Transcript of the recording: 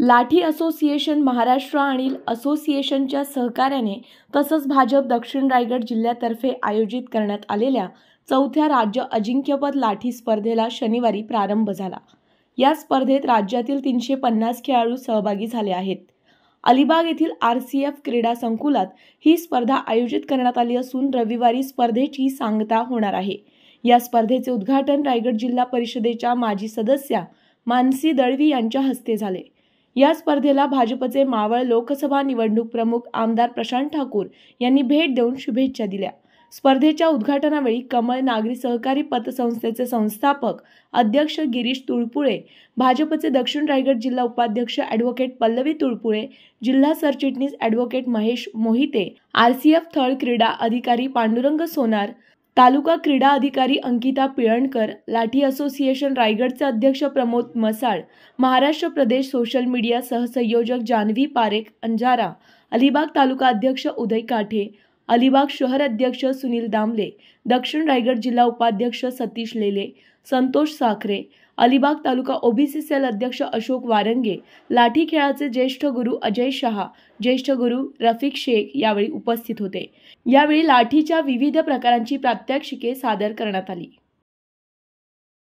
लाठी असोसिएशन महाराष्ट्र आणि असोसिएशनच्या सहकार्याने तसंच भाजप दक्षिण रायगड जिल्ह्यातर्फे आयोजित करण्यात आलेल्या चौथ्या राज्य अजिंक्यपद लाठी स्पर्धेला शनिवारी प्रारंभ झाला या स्पर्धेत राज्यातील तीनशे पन्नास खेळाडू सहभागी झाले आहेत अलिबाग येथील आर सी एफ क्रीडा संकुलात ही स्पर्धा आयोजित करण्यात आली असून रविवारी स्पर्धेची सांगता होणार आहे या स्पर्धेचे उद्घाटन रायगड जिल्हा परिषदेच्या माजी सदस्या मानसी दळवी यांच्या हस्ते झाले या स्पर्धेला भाजपचे मावळ लोकसभा निवडणूक प्रमुख आमदार प्रशांत ठाकूर यांनी भेट देऊन शुभेच्छा दिल्या स्पर्धेच्या उद्घाटनावेळी कमळ नागरी सहकारी पतसंस्थेचे संस्थापक अध्यक्ष गिरीश तुळपुळे भाजपचे दक्षिण रायगड जिल्हा उपाध्यक्ष ॲडव्होकेट पल्लवी तुळपुळे जिल्हा सरचिटणीस ॲडव्होकेट महेश मोहिते एफ थळ क्रीडा अधिकारी पांडुरंग सोनार तालुका क्रीडा अधिकारी अंकिता पिळणकर लाठी असोसिएशन रायगडचे अध्यक्ष प्रमोद मसाळ महाराष्ट्र प्रदेश सोशल मीडिया सहसंयोजक जान्हवी पारेख अंजारा अलिबाग तालुका अध्यक्ष उदय काठे अलिबाग शहर अध्यक्ष सुनील दामले दक्षिण रायगड जिल्हा उपाध्यक्ष सतीश लेले संतोष साखरे अलिबाग तालुका ओबीसी सेल अध्यक्ष अशोक वारंगे लाठी खेळाचे ज्येष्ठ गुरु अजय शहा ज्येष्ठ गुरु रफिक शेख यावेळी उपस्थित होते यावेळी लाठीच्या विविध प्रकारांची प्रात्यक्षिके सादर करण्यात आली